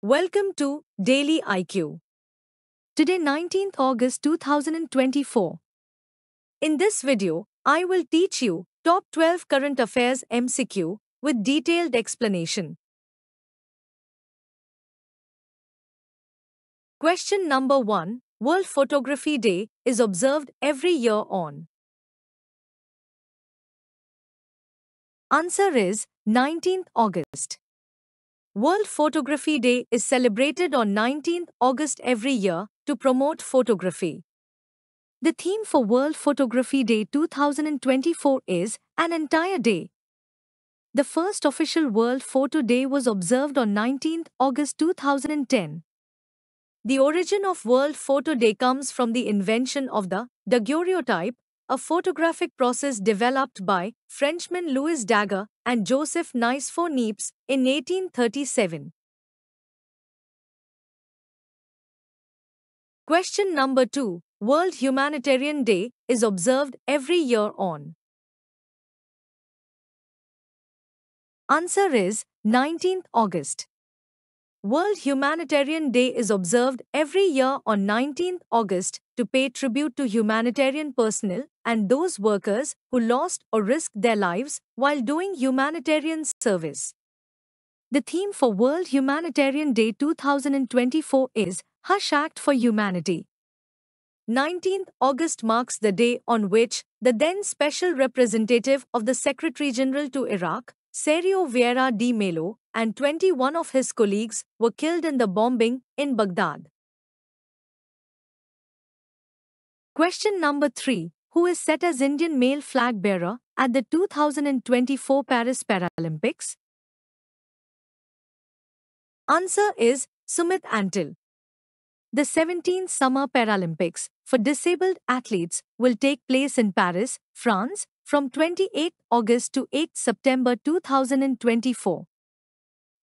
Welcome to Daily IQ. Today 19th August 2024. In this video, I will teach you top 12 current affairs MCQ with detailed explanation. Question number 1. World Photography Day is observed every year on. Answer is 19th August. World Photography Day is celebrated on 19th August every year to promote photography. The theme for World Photography Day 2024 is An Entire Day. The first official World Photo Day was observed on 19th August 2010. The origin of World Photo Day comes from the invention of the daguerreotype, a photographic process developed by Frenchman Louis Daguerre and Joseph Nicefort Niepce in 1837. Question number 2. World Humanitarian Day is observed every year on. Answer is 19th August. World Humanitarian Day is observed every year on 19 August to pay tribute to humanitarian personnel and those workers who lost or risked their lives while doing humanitarian service. The theme for World Humanitarian Day 2024 is Hush Act for Humanity. 19th August marks the day on which the then Special Representative of the Secretary General to Iraq, Sergio Vieira Di Melo, and 21 of his colleagues were killed in the bombing in Baghdad. Question number 3 Who is set as Indian male flag bearer at the 2024 Paris Paralympics? Answer is Sumit Antil. The 17th Summer Paralympics for disabled athletes will take place in Paris, France, from 28 August to 8 September 2024.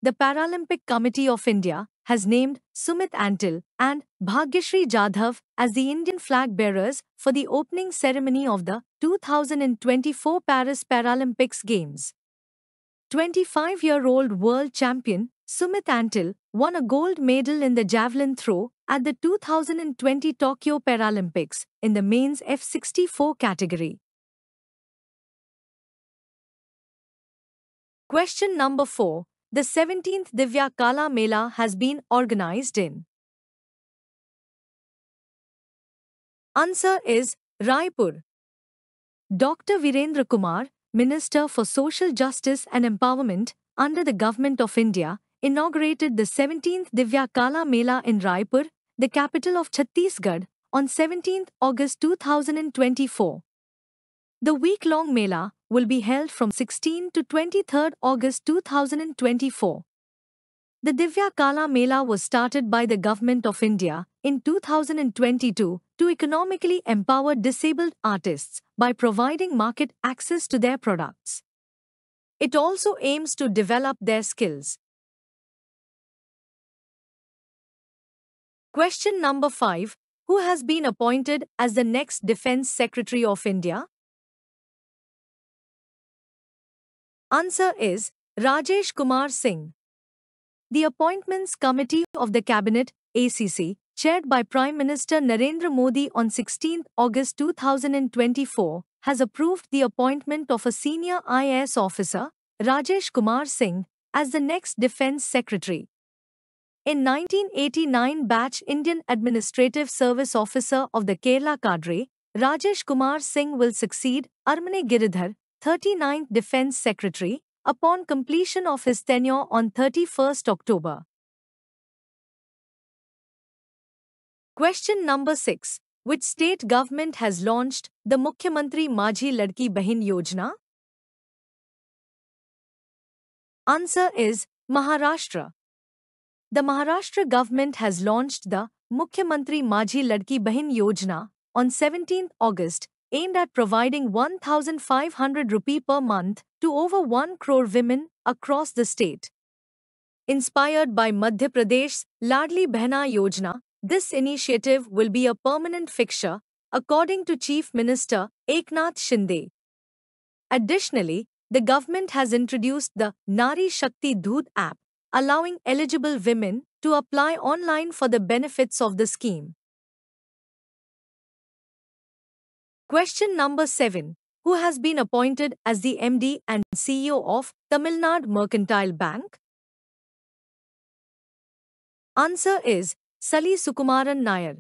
The Paralympic Committee of India has named Sumit Antil and Bhagyashri Jadhav as the Indian flag bearers for the opening ceremony of the 2024 Paris Paralympics Games. 25-year-old world champion Sumit Antil won a gold medal in the javelin throw at the 2020 Tokyo Paralympics in the men's F64 category. Question number 4 the 17th Divya Kala Mela has been organized in? Answer is Raipur. Dr. Virendra Kumar, Minister for Social Justice and Empowerment under the Government of India, inaugurated the 17th Divya Kala Mela in Raipur, the capital of Chhattisgarh, on 17 August 2024. The week-long Mela, will be held from 16 to 23 August 2024. The Divya Kala Mela was started by the Government of India in 2022 to economically empower disabled artists by providing market access to their products. It also aims to develop their skills. Question number 5 Who has been appointed as the next Defence Secretary of India? Answer is Rajesh Kumar Singh. The Appointments Committee of the Cabinet, ACC, chaired by Prime Minister Narendra Modi on 16 August 2024, has approved the appointment of a senior IAS officer, Rajesh Kumar Singh, as the next Defence Secretary. In 1989 batch Indian Administrative Service Officer of the Kerala Cadre, Rajesh Kumar Singh will succeed Armane Giridhar, 39th Defense Secretary, upon completion of his tenure on thirty-first October. Question number 6. Which state government has launched the Mukhyamantri Majhi Ladki Bahin Yojana? Answer is Maharashtra. The Maharashtra government has launched the Mukhyamantri Majhi Ladki Bahin Yojana on 17 August aimed at providing 1,500 rupee per month to over 1 crore women across the state. Inspired by Madhya Pradesh's Ladli Behna Yojana, this initiative will be a permanent fixture, according to Chief Minister Eknath Shinde. Additionally, the government has introduced the Nari Shakti Dhoot app, allowing eligible women to apply online for the benefits of the scheme. Question number 7. Who has been appointed as the MD and CEO of Tamil Nadu Mercantile Bank? Answer is Sali Sukumaran Nair.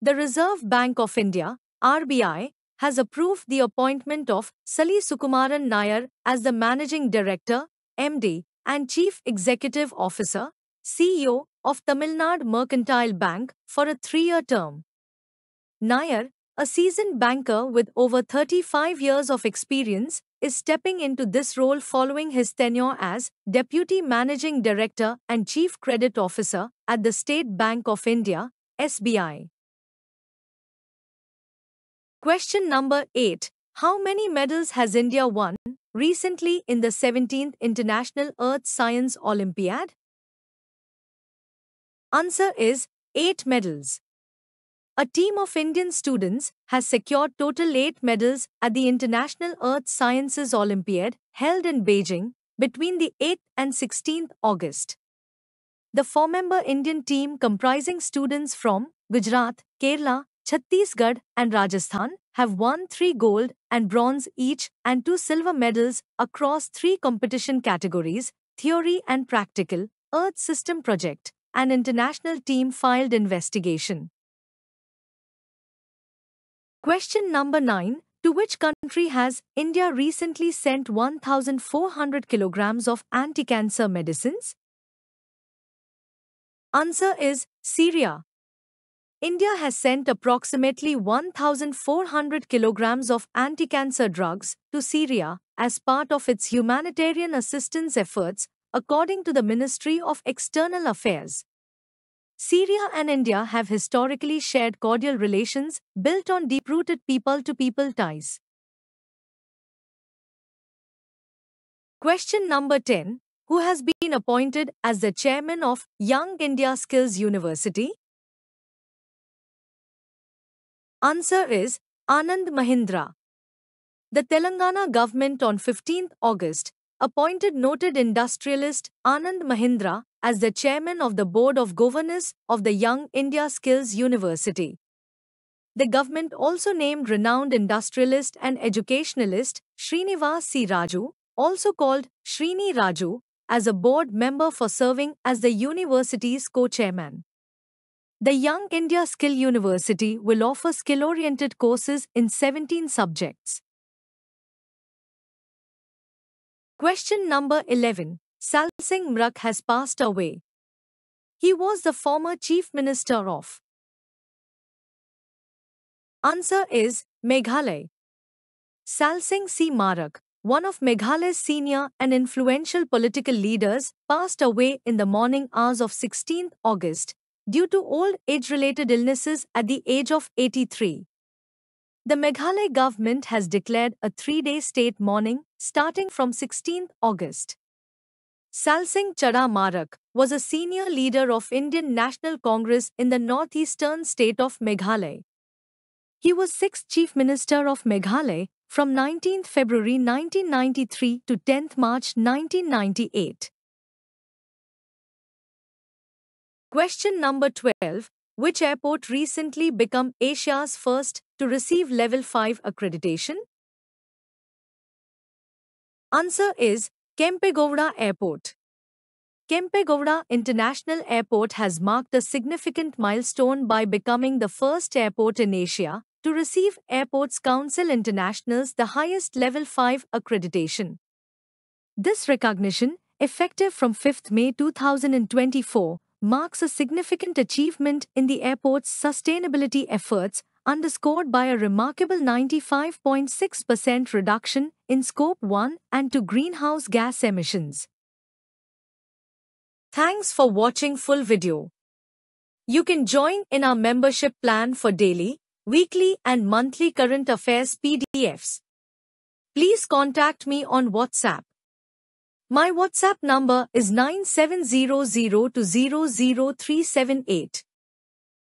The Reserve Bank of India, RBI, has approved the appointment of Sali Sukumaran Nair as the Managing Director, MD, and Chief Executive Officer, CEO, of Tamil Nadu Mercantile Bank for a three-year term. Nair a seasoned banker with over 35 years of experience is stepping into this role following his tenure as Deputy Managing Director and Chief Credit Officer at the State Bank of India, SBI. Question number 8. How many medals has India won recently in the 17th International Earth Science Olympiad? Answer is 8 medals. A team of Indian students has secured total eight medals at the International Earth Sciences Olympiad held in Beijing between the 8th and 16th August. The four member Indian team, comprising students from Gujarat, Kerala, Chhattisgarh, and Rajasthan, have won three gold and bronze each and two silver medals across three competition categories theory and practical, Earth System Project, and International Team Filed Investigation. Question number 9. To which country has India recently sent 1,400 kilograms of anti-cancer medicines? Answer is Syria. India has sent approximately 1,400 kilograms of anti-cancer drugs to Syria as part of its humanitarian assistance efforts, according to the Ministry of External Affairs. Syria and India have historically shared cordial relations built on deep-rooted people-to-people ties. Question number 10. Who has been appointed as the chairman of Young India Skills University? Answer is Anand Mahindra. The Telangana government on 15 August appointed noted industrialist Anand Mahindra as the chairman of the Board of Governors of the Young India Skills University. The government also named renowned industrialist and educationalist Srinivas C. Raju, also called Srini Raju, as a board member for serving as the university's co-chairman. The Young India Skill University will offer skill-oriented courses in 17 subjects. Question number 11. Sal Singh Mrak has passed away. He was the former chief minister of. Answer is Meghalaya. Sal Singh C. Marak, one of Meghalaya's senior and influential political leaders, passed away in the morning hours of 16 August due to old age related illnesses at the age of 83. The Meghalaya government has declared a three-day state mourning starting from 16 August. Salsing Chada Marak was a senior leader of Indian National Congress in the northeastern state of Meghalaya. He was sixth chief minister of Meghalaya from 19 February 1993 to 10 March 1998. Question number 12. Which airport recently became Asia's first to receive Level 5 accreditation? Answer is Kempegowda Airport. Kempegowda International Airport has marked a significant milestone by becoming the first airport in Asia to receive Airports Council International's the highest Level 5 accreditation. This recognition, effective from 5 May 2024, marks a significant achievement in the airport's sustainability efforts underscored by a remarkable 95.6% reduction in Scope 1 and 2 greenhouse gas emissions. Thanks for watching full video. You can join in our membership plan for daily, weekly and monthly current affairs PDFs. Please contact me on WhatsApp. My WhatsApp number is 9700200378.